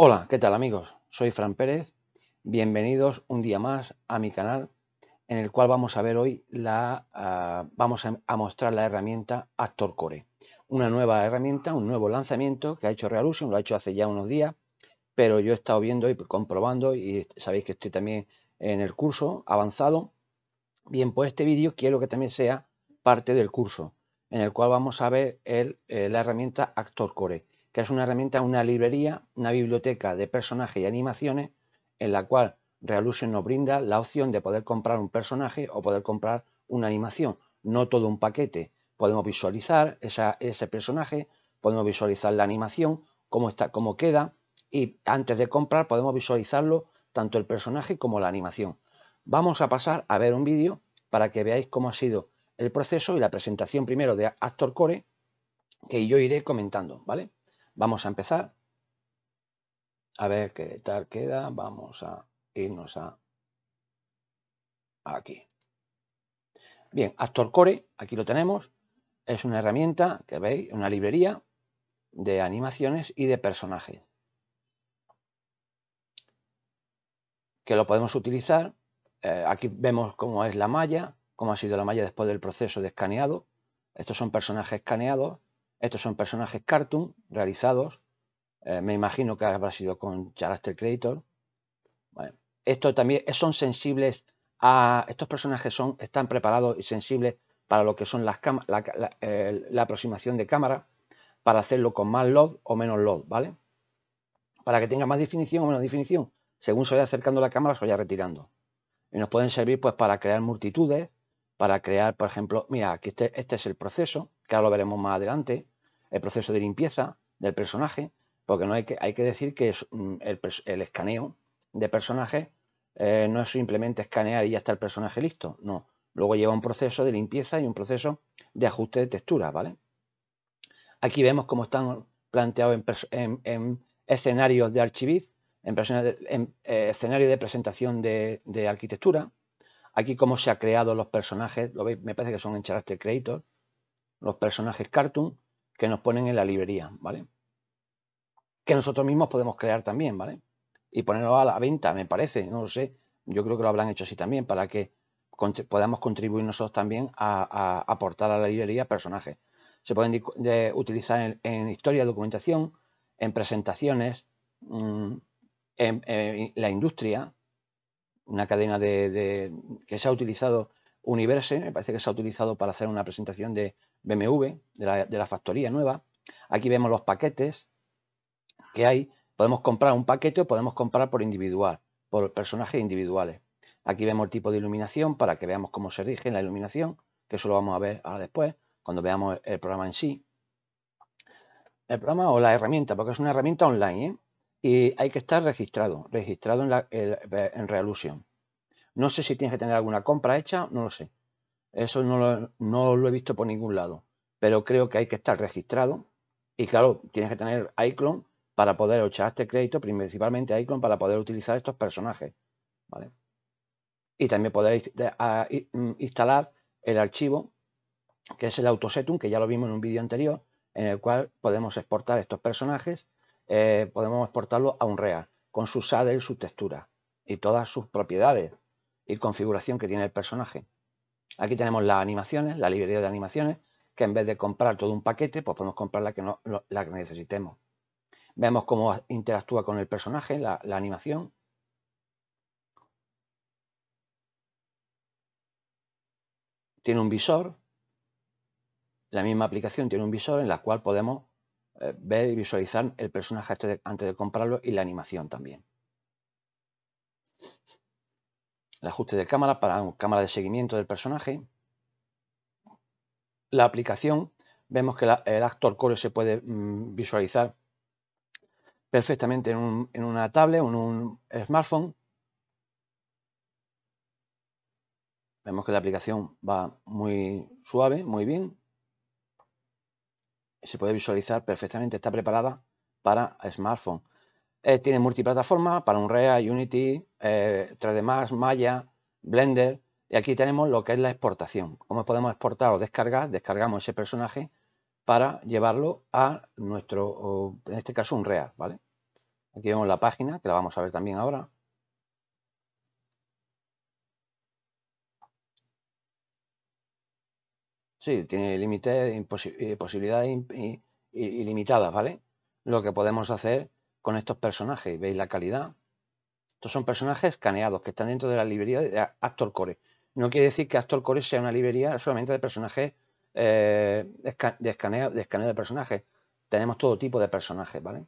Hola, ¿qué tal amigos? Soy Fran Pérez. Bienvenidos un día más a mi canal en el cual vamos a ver hoy la ah, vamos a, mostrar la herramienta Actor Core. Una nueva herramienta, un nuevo lanzamiento que ha hecho Realusion, lo ha hecho hace ya unos días, pero yo he estado viendo y comprobando y sabéis que estoy también en el curso avanzado. Bien, pues este vídeo quiero que también sea parte del curso en el cual vamos a ver eh, la herramienta Actor Core que es una herramienta, una librería, una biblioteca de personajes y animaciones en la cual Reallusion nos brinda la opción de poder comprar un personaje o poder comprar una animación, no todo un paquete. Podemos visualizar ese personaje, podemos visualizar la animación, cómo, está, cómo queda y antes de comprar podemos visualizarlo tanto el personaje como la animación. Vamos a pasar a ver un vídeo para que veáis cómo ha sido el proceso y la presentación primero de Actor Core que yo iré comentando, ¿vale? Vamos a empezar. A ver qué tal queda. Vamos a irnos a aquí. Bien, Actor Core, aquí lo tenemos. Es una herramienta que veis, una librería de animaciones y de personajes. Que lo podemos utilizar. Eh, aquí vemos cómo es la malla, cómo ha sido la malla después del proceso de escaneado. Estos son personajes escaneados estos son personajes cartoon realizados. Eh, me imagino que habrá sido con Character Creator. estos también eh, son sensibles a. Estos personajes son, están preparados y sensibles para lo que son las la, la, aproximación de cámara, para hacerlo con más load o menos load, ¿vale? Para que tenga más definición o menos definición. Según se vaya acercando la cámara, se vaya retirando. Y nos pueden servir pues para crear multitudes, para crear, por ejemplo, mira, aquí este, este es el proceso que ahora lo veremos más adelante, el proceso de limpieza del personaje, porque no hay que, hay que decir que es, mm, el, escaneo de personaje eh, no es simplemente escanear y ya está el personaje listo, no. Luego lleva un proceso de limpieza y un proceso de ajuste de textura, ¿vale? Aquí vemos cómo están planteados en, escenarios de archiviz, en, en eh, escenarios de presentación de, arquitectura. Aquí cómo se han creado los personajes, me parece que son en Character Creator los personajes cartoon que nos ponen en la librería, ¿vale? Que nosotros mismos podemos crear también, ¿vale? Y ponerlo a la venta, me parece, no lo sé. Yo creo que lo habrán hecho así también, para que podamos contribuir nosotros también a, aportar a, la librería personajes. Se pueden utilizar en, historia, documentación, en presentaciones, mm, en, la industria, una cadena de, que se ha utilizado Universe, me parece que se ha utilizado para hacer una presentación de BMW, de la, factoría nueva. Aquí vemos los paquetes que hay. Podemos comprar un paquete o podemos comprar por individual, por personajes individuales. Aquí vemos el tipo de iluminación para que veamos cómo se rige la iluminación, que eso lo vamos a ver ahora después, cuando veamos el programa en sí. El programa o la herramienta, porque es una herramienta online ¿eh? y hay que estar registrado, registrado en, la, no sé si tienes que tener alguna compra hecha, no lo sé. Eso no lo, he visto por ningún lado. Pero creo que hay que estar registrado. Y claro, tienes que tener iClone para poder echar este crédito, principalmente iClone, para poder utilizar estos personajes. ¿vale? Y también podéis mm, instalar el archivo, que es el autosetum, que ya lo vimos en un vídeo anterior, en el cual podemos exportar estos personajes, eh, podemos exportarlo a un con sus shader, sus texturas y todas sus propiedades y configuración que tiene el personaje. Aquí tenemos las animaciones, la librería de animaciones, que en vez de comprar todo un paquete, pues podemos comprar la que, no, la necesitemos. Vemos cómo interactúa con el personaje, la, animación. Tiene un visor. La misma aplicación tiene un visor en la cual podemos eh, ver y visualizar el personaje antes de comprarlo y la animación también. el ajuste de cámara para cámara de seguimiento del personaje. La aplicación, vemos que el actor core se puede mm, visualizar perfectamente en, en una tablet o en un smartphone. Vemos que la aplicación va muy suave, muy bien. Se puede visualizar perfectamente, está preparada para smartphone. Eh, tiene multiplataforma para Unreal, Unity, 3D eh, Max, Maya, Blender. Y aquí tenemos lo que es la exportación. Cómo podemos exportar o descargar. Descargamos ese personaje para llevarlo a nuestro, en este caso, Unreal. ¿vale? Aquí vemos la página, que la vamos a ver también ahora. Sí, tiene límites, eh, posibilidades ilimitadas, ¿vale? Lo que podemos hacer con estos personajes. ¿Veis la calidad? Estos son personajes escaneados que están dentro de la librería de Actor Core. No quiere decir que Actor Core sea una librería solamente de personajes eh, de, escaneo, de escaneo de personajes. Tenemos todo tipo de personajes, ¿vale?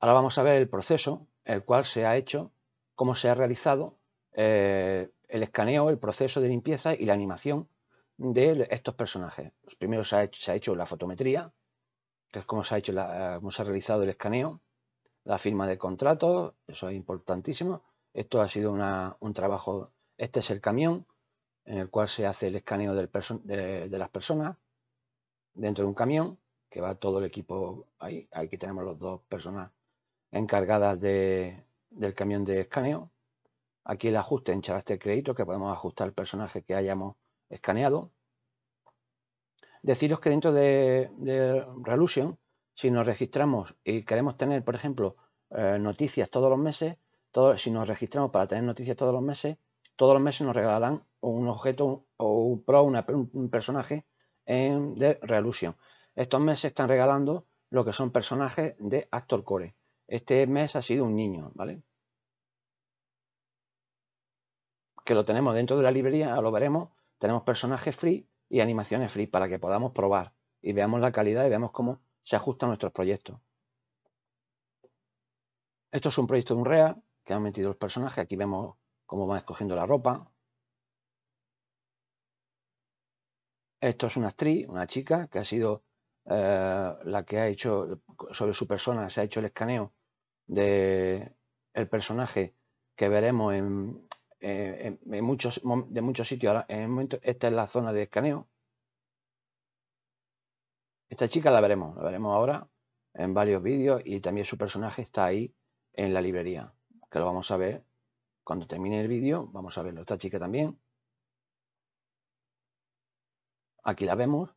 Ahora vamos a ver el proceso, el cual se ha hecho, cómo se ha realizado eh, el escaneo, el proceso de limpieza y la animación de estos personajes. Primero primeros se ha hecho la fotometría, que es como se ha hecho, eh, realizado el escaneo, la firma de contratos, eso es importantísimo. Esto ha sido un trabajo, este es el camión en el cual se hace el escaneo de, las personas dentro de un camión, que va todo el equipo ahí. Aquí tenemos las dos personas encargadas del camión de escaneo. Aquí el ajuste en charaste crédito, que podemos ajustar el personaje que hayamos escaneado. Deciros que dentro de, de si nos registramos y queremos tener, por ejemplo, eh, noticias todos los meses, si nos registramos para tener noticias todos los meses, todos los meses nos regalarán un objeto o un pro, un personaje de Relusion. Estos meses están regalando lo que son personajes de Actor Core. Este mes ha sido un niño, ¿vale? Que lo tenemos dentro de la librería, lo veremos. Tenemos personajes free y animaciones free para que podamos probar y veamos la calidad y veamos cómo se ajustan nuestros proyectos. Esto es un proyecto de un que han metido los personajes. Aquí vemos cómo van escogiendo la ropa. Esto es una actriz, una chica que ha sido eh, la que ha hecho sobre su persona, se ha hecho el escaneo del el personaje que veremos en, eh, en muchos, de muchos sitios. Ahora, en esta es la zona de escaneo. Esta chica la veremos, la veremos ahora en varios vídeos y también su personaje está ahí en la librería, que lo vamos a ver cuando termine el vídeo, vamos a verlo. Esta chica también. Aquí la vemos.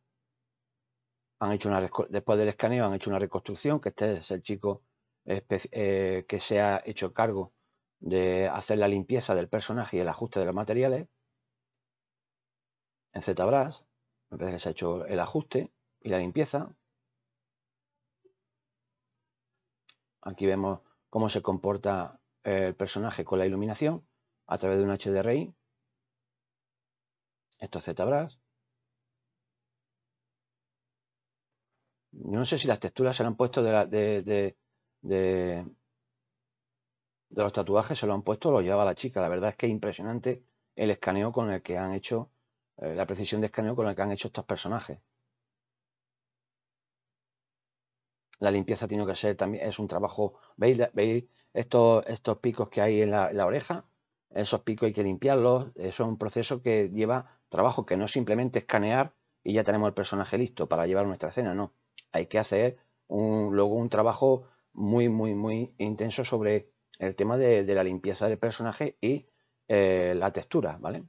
Han hecho una después del escaneo han hecho una reconstrucción, que este es el chico eh, que se ha hecho cargo de hacer la limpieza del personaje y el ajuste de los materiales. En ZBrush, me que se ha hecho el ajuste y la limpieza. Aquí vemos cómo se comporta el personaje con la iluminación a través de un HDRI. Esto es ZBrush. No sé si las texturas se han puesto de, de de los tatuajes se lo han puesto, lo lleva la chica. La verdad es que es impresionante el escaneo con el que han hecho, eh, la precisión de escaneo con el que han hecho estos personajes. La limpieza tiene que ser también, es un trabajo, ¿veis, estos, estos picos que hay en la, oreja? Esos picos hay que limpiarlos, eso es un proceso que lleva trabajo, que no simplemente escanear y ya tenemos el personaje listo para llevar nuestra escena, no. Hay que hacer luego un trabajo muy, muy, muy intenso sobre el tema de, la limpieza del personaje y eh, la textura, ¿vale?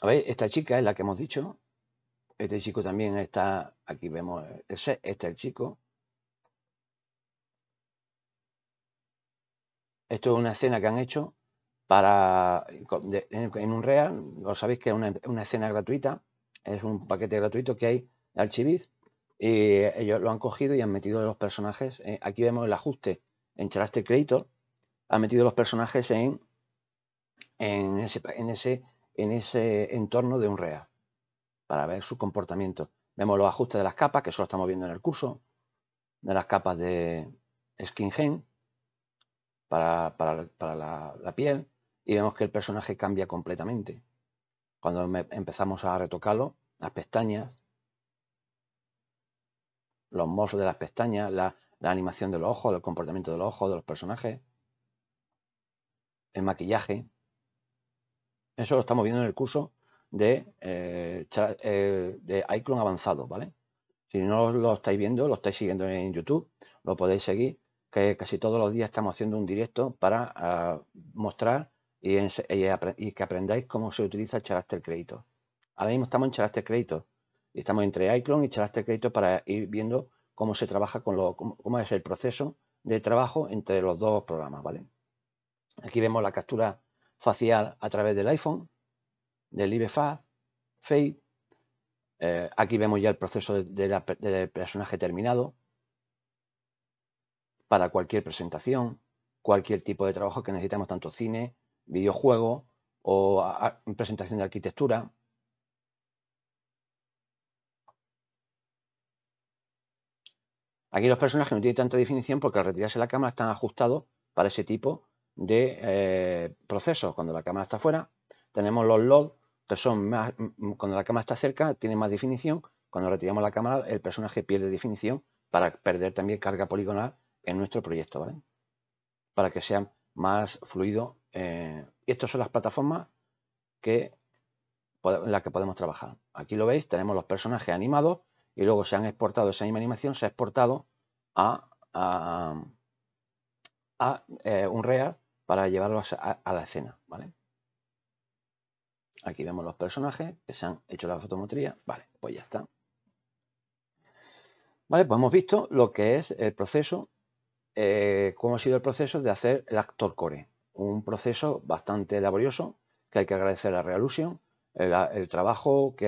A ver, esta chica es la que hemos dicho. Este chico también está, aquí vemos, ese, este es el chico. Esto es una escena que han hecho para en un real, lo sabéis que es una, una escena gratuita, es un paquete gratuito que hay de Archiviz y eh, ellos lo han cogido y han metido los personajes. Eh, aquí vemos el ajuste en Character Creator. Han metido los personajes en, en, ese, en, ese, en ese entorno de un real para ver su comportamiento. Vemos los ajustes de las capas, que eso lo estamos viendo en el curso, de las capas de Skin Gen para, la, piel y vemos que el personaje cambia completamente. Cuando empezamos a retocarlo, las pestañas, los morfos de las pestañas, la, animación de los ojos, el comportamiento de los ojos de los personajes, el maquillaje. Eso lo estamos viendo en el curso de, eh, eh, de iClone avanzado, ¿vale? Si no lo estáis viendo, lo estáis siguiendo en YouTube, lo podéis seguir, que casi todos los días estamos haciendo un directo para ah, mostrar y, que aprendáis cómo se utiliza el Character Crédito. Ahora mismo estamos en Character Crédito, estamos entre iClone y Character Crédito para ir viendo cómo se trabaja con lo, cómo, es el proceso de trabajo entre los dos programas, ¿vale? Aquí vemos la captura facial a través del iPhone, del IBFA, Face. Eh, aquí vemos ya el proceso del personaje terminado para cualquier presentación, cualquier tipo de trabajo que necesitamos, tanto cine, videojuego o presentación de arquitectura. Aquí los personajes no tienen tanta definición porque al retirarse la cámara están ajustados para ese tipo de eh, procesos. Cuando la cámara está fuera, tenemos los LOD que son más, mm, cuando la cámara está cerca, tiene más definición. Cuando retiramos la cámara, el personaje pierde definición para perder también carga poligonal en nuestro proyecto, Para que sea más fluido. Eh, y estas son las plataformas que en las que podemos trabajar. Aquí lo veis, tenemos los personajes animados y luego se han exportado, esa misma animación se ha exportado a, a, eh, un real para llevarlo a, la escena, ¿vale? Aquí vemos los personajes que se han hecho la fotometría, vale, pues ya está. Vale, pues hemos visto lo que es el proceso, eh, cómo ha sido el proceso de hacer el actor core. Un proceso bastante laborioso que hay que agradecer a Realusion, el, trabajo que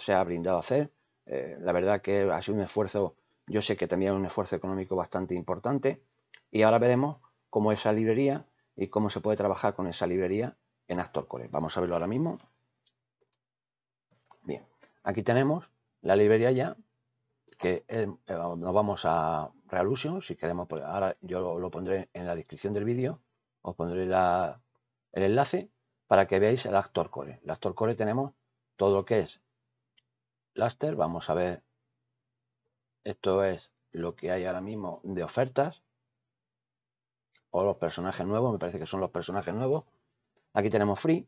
se ha brindado a hacer, eh, la verdad que ha sido un esfuerzo, yo sé que también un esfuerzo económico bastante importante y ahora veremos cómo esa librería y cómo se puede trabajar con esa librería en Actor Core. Vamos a verlo ahora mismo. Bien, aquí tenemos la librería ya, que eh, eh, nos vamos a Realusion si queremos, pues, ahora yo lo, pondré en la descripción del vídeo, os pondré el enlace para que veáis el Actor Core. El Actor Core tenemos todo lo que es Laster, vamos a ver. Esto es lo que hay ahora mismo de ofertas. O los personajes nuevos, me parece que son los personajes nuevos. Aquí tenemos Free,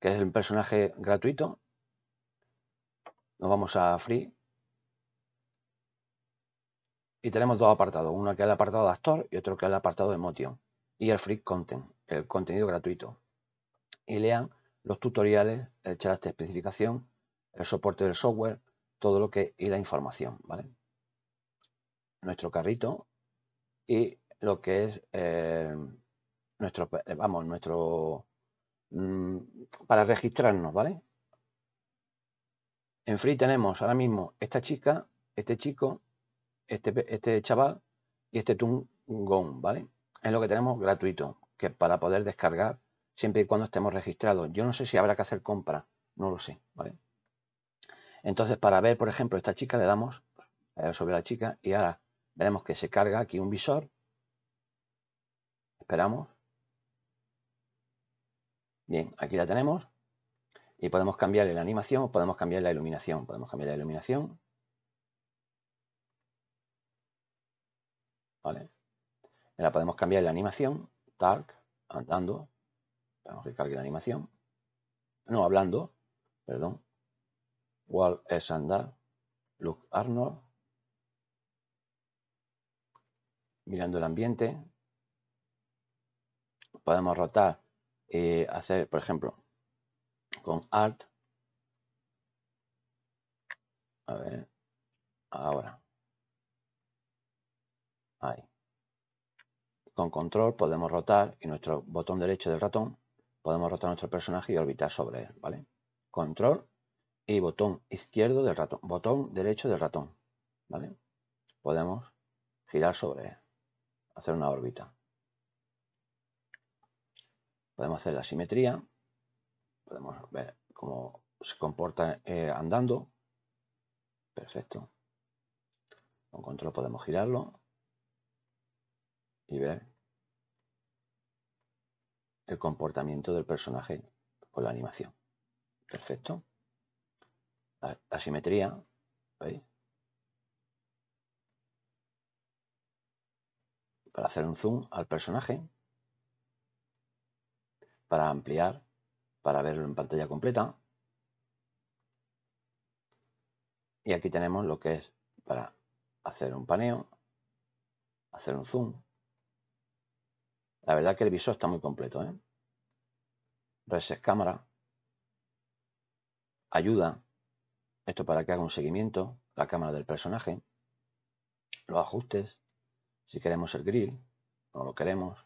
que es el personaje gratuito. Nos vamos a Free. Y tenemos dos apartados, uno que es el apartado de actor y otro que es el apartado de emotion. Y el free content, el contenido gratuito. Y lean los tutoriales, el chat de especificación el soporte del software, todo lo que y la información, ¿vale? Nuestro carrito y lo que es eh, nuestro, eh, vamos, nuestro, mm, para registrarnos, ¿vale? En Free tenemos ahora mismo esta chica, este chico, este, este chaval y este tungon, ¿vale? Es lo que tenemos gratuito, que para poder descargar siempre y cuando estemos registrados. Yo no sé si habrá que hacer compra, no lo sé, ¿vale? Entonces, para ver, por ejemplo, esta chica, le damos eh, sobre la chica y ahora veremos que se carga aquí un visor. Esperamos. Bien, aquí la tenemos. Y podemos cambiarle la animación, o podemos cambiar la iluminación. Podemos cambiar la iluminación. ¿Vale? la podemos cambiar la animación. Dark, andando. Vamos que cargue la animación. No, hablando. Perdón. Wall es andar. Luke Arnold. Mirando el ambiente. Podemos rotar y eh, hacer, por ejemplo, con Alt. A ver. Ahora. Ahí. Con control podemos rotar y nuestro botón derecho del ratón podemos rotar nuestro personaje y orbitar sobre él, ¿vale? Control y eh, botón izquierdo del ratón, botón derecho del ratón, ¿vale? Podemos girar sobre hacer una órbita. Podemos hacer la simetría, podemos ver cómo se comporta eh, andando. Perfecto. Con control podemos girarlo y ver el comportamiento del personaje con la animación. Perfecto asimetría. Para hacer un zoom al personaje. Para ampliar, para verlo en pantalla completa. Y aquí tenemos lo que es para hacer un paneo, hacer un zoom. La verdad que el visor está muy completo. ¿eh? Reset cámara. Ayuda. Esto para que haga un seguimiento, la cámara del personaje, los ajustes, si queremos el grill, no lo queremos,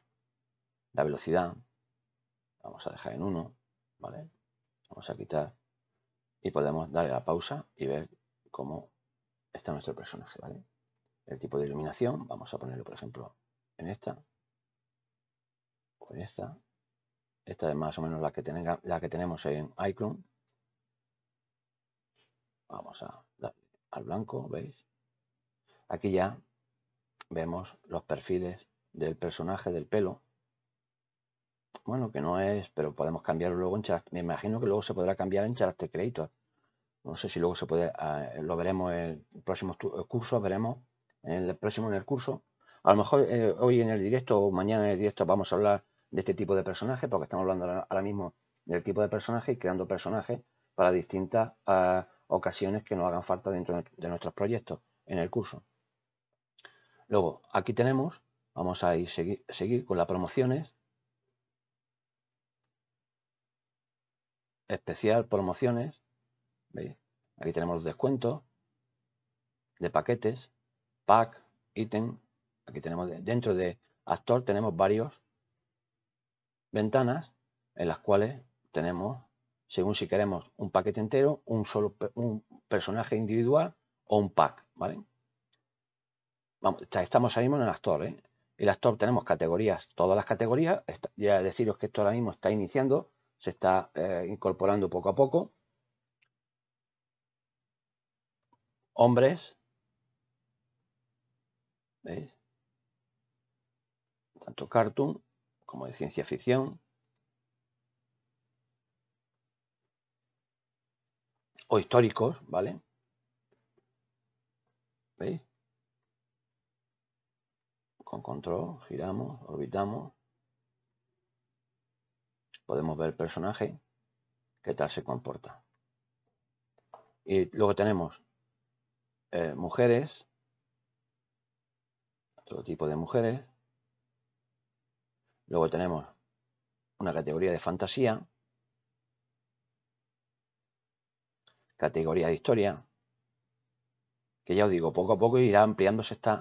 la velocidad, vamos a dejar en 1, ¿vale? Vamos a quitar y podemos darle la pausa y ver cómo está nuestro personaje, ¿vale? El tipo de iluminación, vamos a ponerlo por ejemplo en esta, o en esta, esta es más o menos la que, tenga, la que tenemos en iClone, Vamos a darle al blanco, ¿veis? Aquí ya vemos los perfiles del personaje del pelo. Bueno, que no es, pero podemos cambiarlo luego en Me imagino que luego se podrá cambiar en Character Creator. No sé si luego se puede, ah, lo veremos en el próximo eh, curso, veremos en el próximo en el curso. A lo mejor eh, hoy en el directo o mañana en el directo vamos a hablar de este tipo de personaje, porque estamos hablando ahora mismo del tipo de personaje y creando personajes para distintas ah, ocasiones que nos hagan falta dentro de nuestros proyectos en el curso. Luego, aquí tenemos, vamos a ir seguir, con las promociones. Especial promociones. Aquí tenemos los descuentos de paquetes, pack, ítem. Aquí tenemos dentro de actor tenemos varios ventanas en las cuales tenemos según si queremos un paquete entero, un solo un personaje individual o un pack, ¿vale? estamos ahí mismo en el actor, ¿eh? El actor tenemos categorías, todas las categorías, ya deciros que esto ahora mismo está iniciando, se está eh, incorporando poco a poco. Hombres, Tanto cartoon como de ciencia ficción, o históricos, ¿vale? ¿Veis? Con control, giramos, orbitamos. Podemos ver el personaje, qué tal se comporta. Y luego tenemos eh, mujeres, todo tipo de mujeres. Luego tenemos una categoría de fantasía, categoría de historia, que ya os digo, poco a poco irá ampliándose esta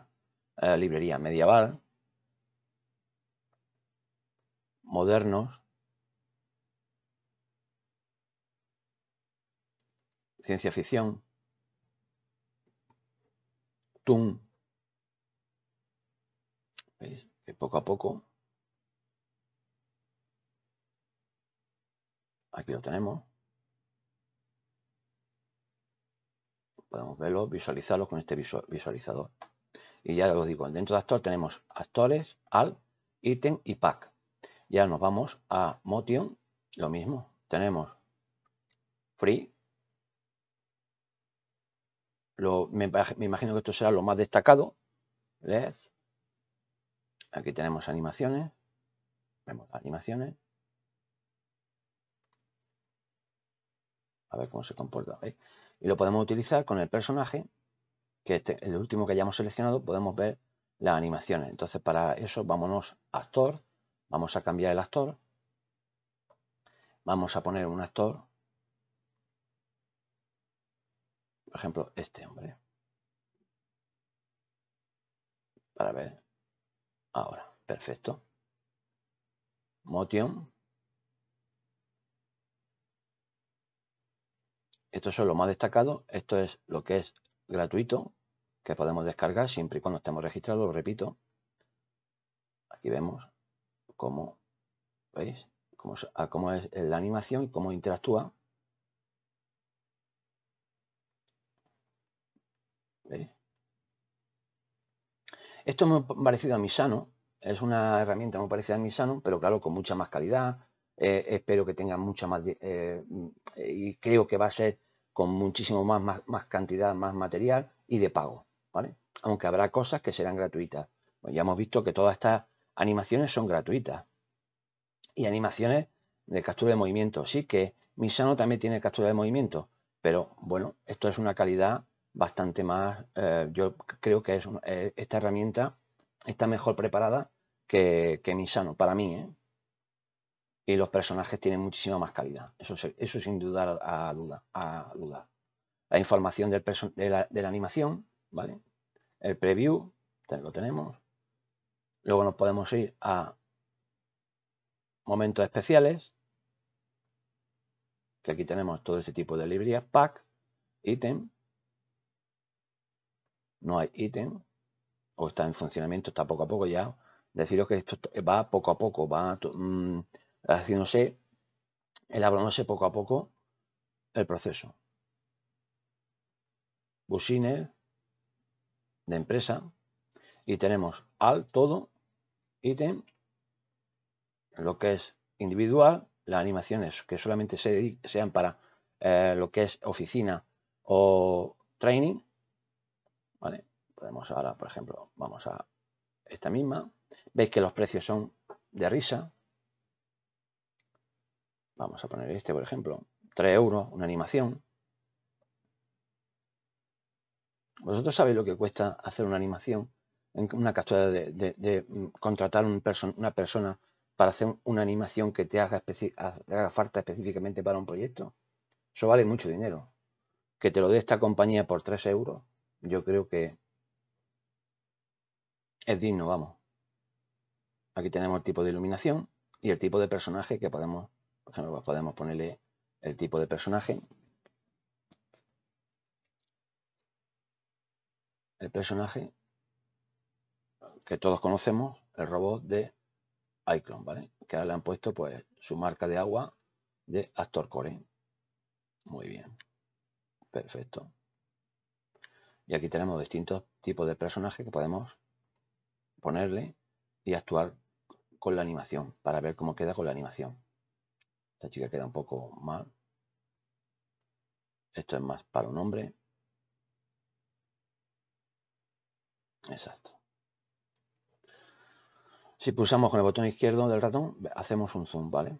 eh, librería medieval, modernos, ciencia ficción, TUM, ¿veis? Que poco a poco, aquí lo tenemos, podemos verlo, visualizarlo con este visualizador. Y ya lo digo, dentro de actor tenemos actores, al, ítem y pack. Ya nos vamos a motion, lo mismo. Tenemos free. Lo, me, imagino que esto será lo más destacado. Let's. Aquí tenemos animaciones. Vemos animaciones. A ver cómo se comporta y lo podemos utilizar con el personaje, que este, el último que hayamos seleccionado, podemos ver las animaciones. Entonces para eso vámonos a actor, vamos a cambiar el actor, vamos a poner un actor, por ejemplo este hombre, para ver ahora, perfecto. Motion, esto es lo más destacado, Esto es lo que es gratuito, que podemos descargar siempre y cuando estemos registrados, repito. Aquí vemos cómo, ¿veis? Ah, cómo, es la animación y cómo interactúa. Esto es muy parecido a mi sano, Es una herramienta muy parecida a Misano, pero claro, con mucha más calidad. Eh, espero que tenga mucha más... Eh, mm, y creo que va a ser con muchísimo más, más, más cantidad, más material y de pago, ¿vale? Aunque habrá cosas que serán gratuitas. Pues ya hemos visto que todas estas animaciones son gratuitas. Y animaciones de captura de movimiento. Sí que Misano también tiene captura de movimiento, pero bueno, esto es una calidad bastante más, eh, yo creo que es eh, esta herramienta está mejor preparada que, que Misano, para mí, ¿eh? y los personajes tienen muchísima más calidad. Eso, eso sin dudar a duda. A duda. La información del de, la, animación, ¿vale? El preview, lo tenemos. Luego nos podemos ir a momentos especiales, que aquí tenemos todo ese tipo de librerías, pack, ítem, no hay ítem, o está en funcionamiento, está poco a poco ya. Deciros que esto va poco a poco, va a... Mm, haciéndose, elaborándose poco a poco el proceso. Businer de empresa y tenemos al todo, ítem, lo que es individual, las animaciones que solamente sean para eh, lo que es oficina o training. ¿Vale? Podemos ahora, por ejemplo, vamos a esta misma. Veis que los precios son de risa. Vamos a poner este, por ejemplo. 3 euros, una animación. Vosotros sabéis lo que cuesta hacer una animación, una captura de, mm, contratar un una persona para hacer una animación que te haga, haga, falta específicamente para un proyecto. Eso vale mucho dinero. Que te lo dé esta compañía por 3 euros, yo creo que es digno, vamos. Aquí tenemos el tipo de iluminación y el tipo de personaje que podemos por ejemplo, podemos ponerle el tipo de personaje. El personaje que todos conocemos, el robot de iClone, ¿vale? Que ahora le han puesto pues su marca de agua de Actor Core. Muy bien. Perfecto. Y aquí tenemos distintos tipos de personajes que podemos ponerle y actuar con la animación para ver cómo queda con la animación. Esta chica queda un poco mal. Esto es más para un hombre. Exacto. Si pulsamos con el botón izquierdo del ratón, hacemos un zoom, ¿vale?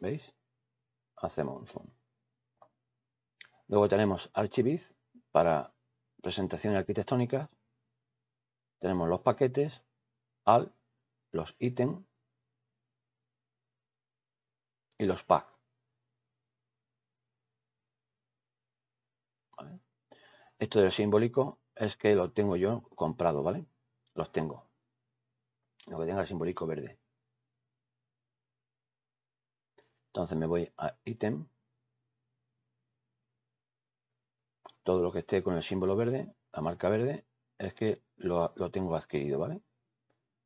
¿Veis? Hacemos un zoom. Luego tenemos Archiviz para presentación arquitectónica. Tenemos los paquetes, al, los ítems y los pack. Esto del simbólico es que lo tengo yo comprado, ¿vale? Los tengo. Lo que tenga el simbólico verde. Entonces me voy a ítem. Todo lo que esté con el símbolo verde, la marca verde, es que lo, tengo adquirido, ¿vale?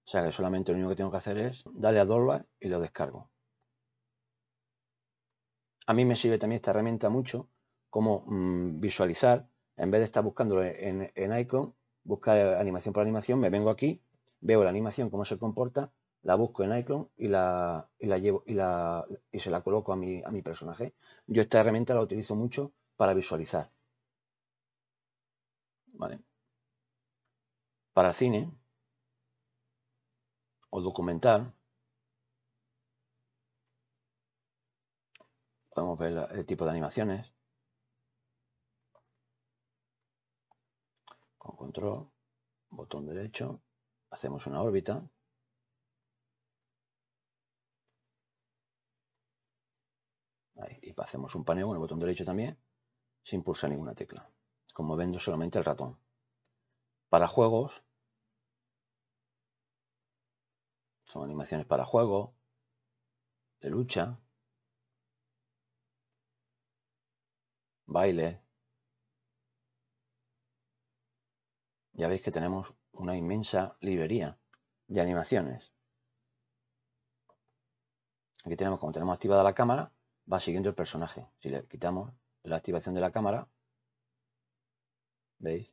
O sea que solamente lo único que tengo que hacer es darle a download y lo descargo a mí me sirve también esta herramienta mucho como mm, visualizar, en vez de estar buscando en, Icon, buscar animación por animación, me vengo aquí, veo la animación, cómo se comporta, la busco en Icon y la, la llevo y, la, y se la coloco a mi, a mi personaje. Yo esta herramienta la utilizo mucho para visualizar. Para cine o documental. Podemos ver el tipo de animaciones. Con control, botón derecho, hacemos una órbita. y hacemos un paneo con el botón derecho también, sin pulsar ninguna tecla, como vendo solamente el ratón. Para juegos, son animaciones para juego, de lucha, baile. Ya veis que tenemos una inmensa librería de animaciones. Aquí tenemos, como tenemos activada la cámara, va siguiendo el personaje. Si le quitamos la activación de la cámara, ¿veis?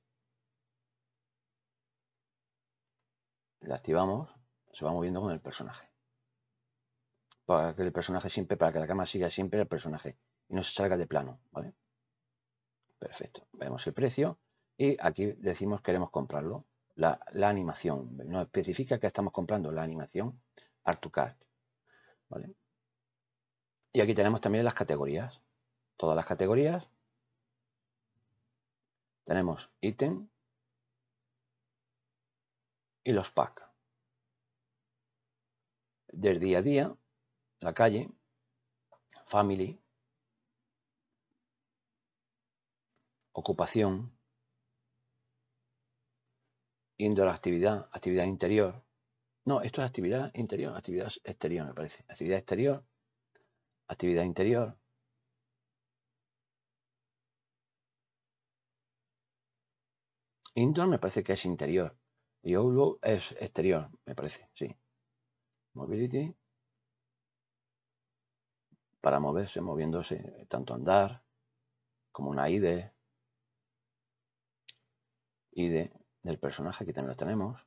La activamos, se va moviendo con el personaje. Para que el personaje siempre, para que la cámara siga siempre el personaje y no se salga de plano, ¿vale? Perfecto. Vemos el precio y aquí decimos queremos comprarlo. La, animación. Nos especifica que estamos comprando la animación to ¿Vale? Y aquí tenemos también las categorías. Todas las categorías. Tenemos ítem y los pack Del día a día, la calle, family, ocupación, Indoor actividad, actividad interior. No, esto es actividad interior, actividad exterior, me parece. Actividad exterior, actividad interior. Indoor me parece que es interior. Y Outlook es exterior, me parece, sí. Mobility. Para moverse, moviéndose, tanto andar como una IDE y del personaje, que también tenemos.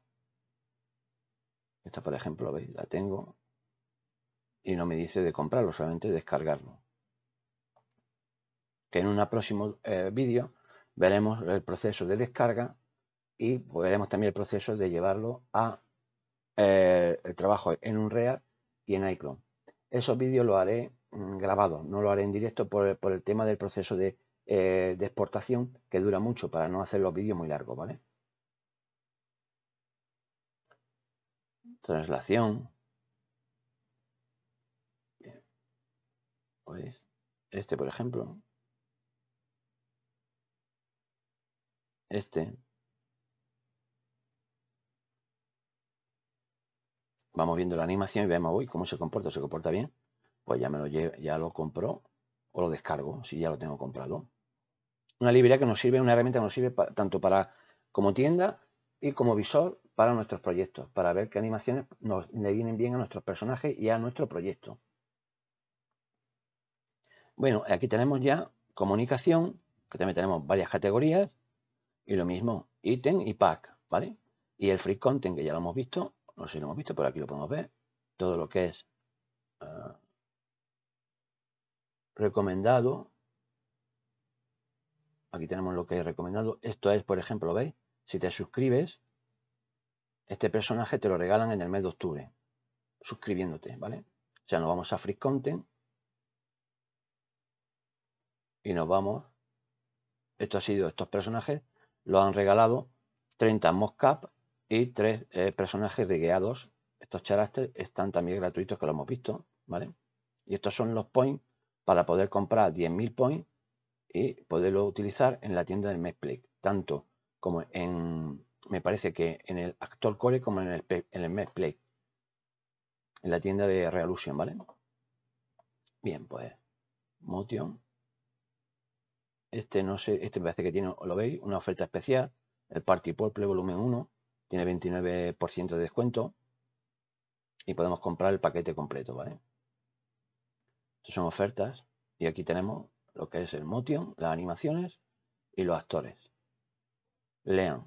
Esta, por ejemplo, ¿veis? La tengo. Y no me dice de comprarlo, solamente descargarlo. Que en un próximo eh, vídeo veremos el proceso de descarga y veremos también el proceso de llevarlo a eh, el trabajo en un real y en iClone. Esos vídeos lo haré mm, grabado no lo haré en directo por, por el tema del proceso de eh, de exportación que dura mucho para no hacer los vídeos muy largos, ¿vale? Translación. Pues, este, por ejemplo. Este. Vamos viendo la animación y vemos, uy, cómo se comporta, se comporta bien. Pues ya me lo ya lo compro o lo descargo si ya lo tengo comprado una librería que nos sirve, una herramienta que nos sirve tanto para como tienda y como visor para nuestros proyectos, para ver qué animaciones nos, le vienen bien a nuestros personajes y a nuestro proyecto. Bueno, aquí tenemos ya comunicación, que también tenemos varias categorías, y lo mismo, ítem y pack, ¿vale? Y el free content, que ya lo hemos visto, no sé si lo hemos visto, pero aquí lo podemos ver, todo lo que es ah, recomendado, Aquí tenemos lo que he recomendado. Esto es, por ejemplo, ¿veis? Si te suscribes, este personaje te lo regalan en el mes de octubre, suscribiéndote, ¿vale? O sea, nos vamos a Free Content y nos vamos. Esto ha sido, estos personajes lo han regalado 30 Moscap y 3 eh, personajes rigueados. Estos characters están también gratuitos, que lo hemos visto, ¿vale? Y estos son los points para poder comprar 10.000 points y poderlo utilizar en la tienda del MacPlay, tanto como en, me parece que en el Actor Core como en el, en en la tienda de Realusion, ¿vale? Bien, pues, Motion. Este no sé, este me parece que tiene, lo veis, una oferta especial, el Party Purple Volumen 1, tiene 29% de descuento y podemos comprar el paquete completo, ¿vale? Estas son ofertas y aquí tenemos lo que es el motion, las animaciones y los actores. Lean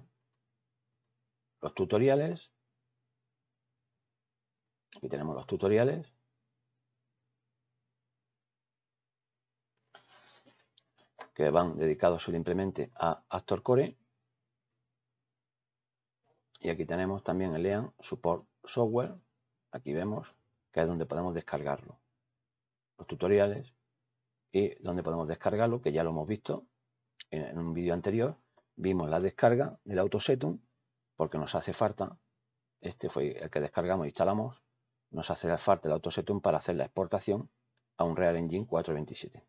los tutoriales. Aquí tenemos los tutoriales. que van dedicados simplemente a Actor Core. Y aquí tenemos también el Lean Support Software. Aquí vemos que es donde podemos descargarlo. Los tutoriales. Y donde podemos descargarlo, que ya lo hemos visto en un vídeo anterior. Vimos la descarga del AutoSetum porque nos hace falta, este fue el que descargamos e instalamos, nos hace falta el AutoSetum para hacer la exportación a un Real Engine 427.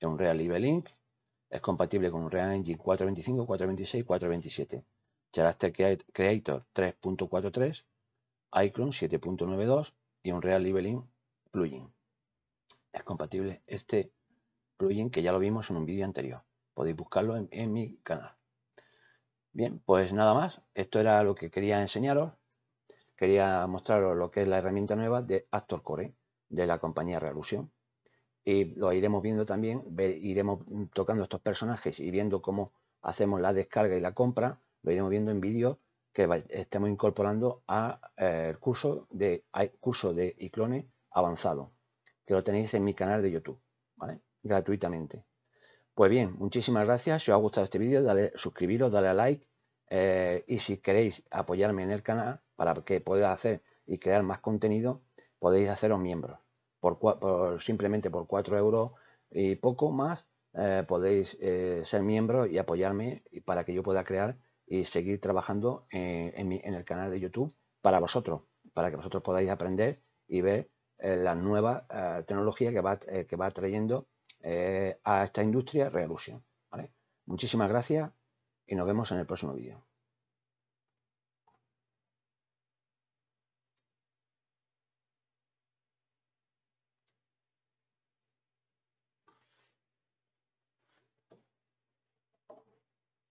Es un Real Link, es compatible con un Real Engine 425, 426 427. Character Creator 3.43, Icon 7.92 y un Real link plugin es compatible este plugin que ya lo vimos en un vídeo anterior. Podéis buscarlo en, mi canal. Bien, pues nada más. Esto era lo que quería enseñaros. Quería mostraros lo que es la herramienta nueva de Actor Core de la compañía Realusión. Y lo iremos viendo también, iremos tocando estos personajes y viendo cómo hacemos la descarga y la compra. Lo iremos viendo en vídeos que estemos incorporando al eh, el curso de, curso de iClone avanzado que lo tenéis en mi canal de YouTube, ¿vale? Gratuitamente. Pues bien, muchísimas gracias. Si os ha gustado este vídeo, dale, suscribiros, dale a like. Eh, y si queréis apoyarme en el canal para que pueda hacer y crear más contenido, podéis haceros miembros. Por, por simplemente por 4 euros y poco más, eh, podéis eh, ser miembros y apoyarme para que yo pueda crear y seguir trabajando en el canal de YouTube para vosotros, para que vosotros podáis aprender y ver eh, la nueva eh, tecnología que va, eh, que va trayendo a esta industria revolución Muchísimas gracias y nos vemos en el próximo vídeo.